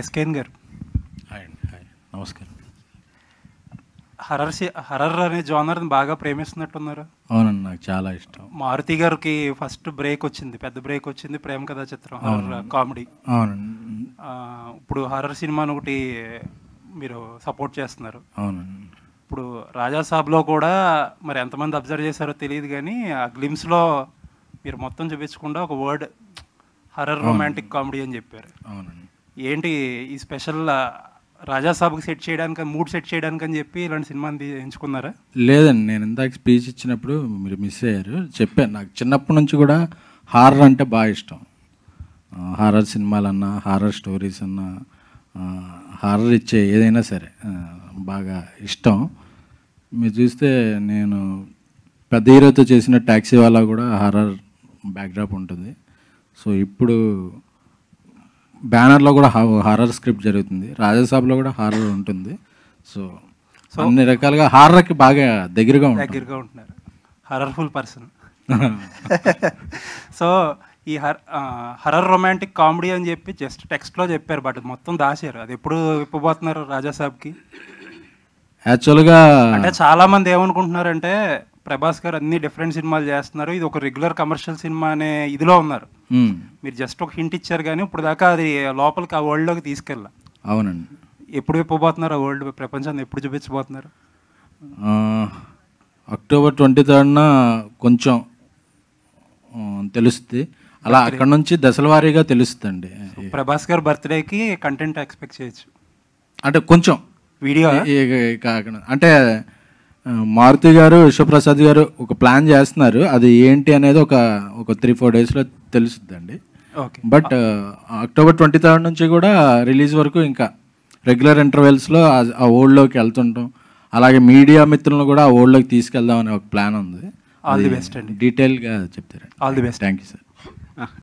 ఎస్కేన్ గారు నమస్కారం horror horror అనే జోనర్ బాగా ప్రేమిస్తున్నట్టున్నారు అవునండి నాకు చాలా ఇష్టం మారుతి గారికి ఫస్ట్ బ్రేక్ వచ్చింది పెద్ద బ్రేక్ వచ్చింది ప్రేమ కథా చిత్రం హర్రర్ కామెడీ అవునండి ఇప్పుడు హర్రర్ సినిమాను ఒకటి మీరు సపోర్ట్ చేస్తున్నారు అవునండి ఇప్పుడు రాజాసాబ్లో కూడా మరి ఎంతమంది అబ్జర్వ్ చేశారో తెలియదు కానీ ఆ గ్లిమ్స్లో మీరు మొత్తం చూపించకుండా ఒక వర్డ్ హర్రర్ రొమాంటిక్ కామెడీ అని చెప్పారు అవునండి ఏంటి ఈ స్పెషల్ రాజాసాబ్కి సెట్ చేయడానికి మూడ్ సెట్ చేయడానికి అని చెప్పి ఇలాంటి సినిమాని ఎంచుకున్నారా లేదండి నేను ఇందాక స్పీచ్ ఇచ్చినప్పుడు మీరు మిస్ అయ్యారు చెప్పాను నాకు చిన్నప్పటి నుంచి కూడా హారర్ అంటే బాగా ఇష్టం హారర్ సినిమాలన్నా హారర్ స్టోరీస్ అన్నా హారర్ ఇచ్చే ఏదైనా సరే బాగా ఇష్టం మీరు చూస్తే నేను పెద్ద హీరోతో చేసిన ట్యాక్సీ వాళ్ళ కూడా హారర్ బ్యాక్డ్రాప్ ఉంటుంది సో ఇప్పుడు బ్యానర్లో కూడా హారర్ స్క్రిప్ట్ జరుగుతుంది రాజాసాబ్లో కూడా హారర్ ఉంటుంది సో సో అన్ని రకాలుగా హారర్కి బాగా దగ్గరగా దగ్గరగా ఉంటున్నారు హర్రర్ఫుల్ పర్సన్ సో ఈ హర్ హర్రర్ రొమాంటిక్ కామెడీ అని చెప్పి జస్ట్ టెక్స్ట్లో చెప్పారు బట్ మొత్తం దాచారు అది ఎప్పుడు ఇప్పబోతున్నారు రాజాసాబ్కి యాక్చువల్గా అంటే చాలామంది ఏమనుకుంటున్నారంటే ప్రభాస్ గారు అన్ని డిఫరెంట్ సినిమాలు చేస్తున్నారు ఇది ఒక రెగ్యులర్ కమర్షియల్ సినిమా అనే ఇదిలో ఉన్నారు Hmm. మీరు జస్ట్ ఒక హింట్ ఇచ్చారు కానీ ఇప్పుడు దాకా అది లోపలికి ఆ వరల్డ్లోకి తీసుకెళ్ళా అవునండి ఎప్పుడు చెప్పబోతున్నారు ఆ వరల్డ్ ప్రపంచాన్ని ఎప్పుడు చూపించబోతున్నారు అక్టోబర్ ట్వంటీ థర్డ్న కొంచెం తెలుస్తుంది అలా అక్కడ నుంచి దశల వారీగా తెలుస్తుంది ప్రభాస్ గారు బర్త్డేకి కంటెంట్ ఎక్స్పెక్ట్ చేయొచ్చు అంటే కొంచెం వీడియో అంటే మారుతి గారు విశ్వప్రసాద్ గారు ఒక ప్లాన్ చేస్తున్నారు అది ఏంటి అనేది ఒక ఒక త్రీ ఫోర్ డేస్లో తెలుసుద్దండి బట్ అక్టోబర్ ట్వంటీ థర్డ్ నుంచి కూడా రిలీజ్ వరకు ఇంకా రెగ్యులర్ ఇంటర్వెల్స్లో ఆ ఓల్డ్లోకి వెళ్తుంటాం అలాగే మీడియా మిత్రులను కూడా ఆ ఓల్డ్లోకి తీసుకెళ్దాం అనే ఒక ప్లాన్ ఉంది ఆల్ ది బెస్ట్ అండి డీటెయిల్గా చెప్తారండి all the best thank you sir